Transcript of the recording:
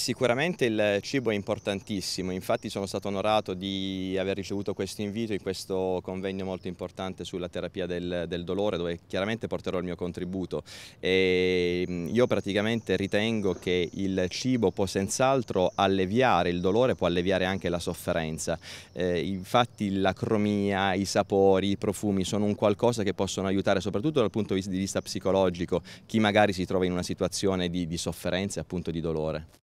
Sicuramente il cibo è importantissimo, infatti sono stato onorato di aver ricevuto questo invito in questo convegno molto importante sulla terapia del, del dolore dove chiaramente porterò il mio contributo. E ehm, io praticamente ritengo che il cibo può senz'altro alleviare il dolore, può alleviare anche la sofferenza. Eh, infatti la cromia, i sapori, i profumi sono un qualcosa che possono aiutare soprattutto dal punto di vista psicologico chi magari si trova in una situazione di, di sofferenza e appunto di dolore.